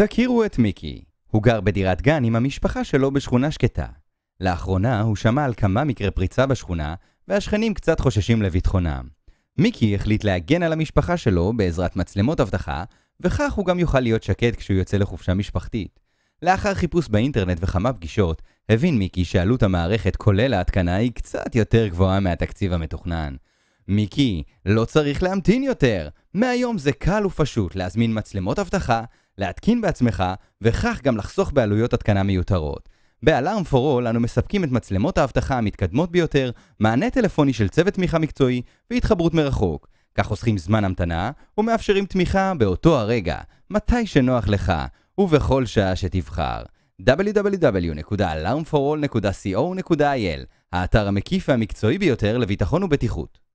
תכירו את מיקי, הוא גר בדירת גן עם המשפחה שלו בשכונה שקטה. לאחרונה הוא שמע על כמה מקרי פריצה בשכונה, והשכנים קצת חוששים לביטחונם. מיקי החליט להגן על המשפחה שלו בעזרת מצלמות אבטחה, וכך הוא גם יוכל להיות שקט כשהוא יוצא לחופשה משפחתית. לאחר חיפוש באינטרנט וכמה פגישות, הבין מיקי שעלות המערכת כולל ההתקנה היא קצת יותר גבוהה מהתקציב המתוכנן. מיקי, לא צריך להמתין יותר! מהיום זה קל ופשוט להזמין מצלמות אבטחה, להתקין בעצמך, וכך גם לחסוך בעלויות התקנה מיותרות. באלארם פור אול אנו מספקים את מצלמות האבטחה המתקדמות ביותר, מענה טלפוני של צוות תמיכה מקצועי והתחברות מרחוק. כך חוסכים זמן המתנה ומאפשרים תמיכה באותו הרגע, מתי שנוח לך ובכל שעה שתבחר. www.alarmforall.co.il האתר המקיף והמקצועי ביותר לביטחון ובטיחות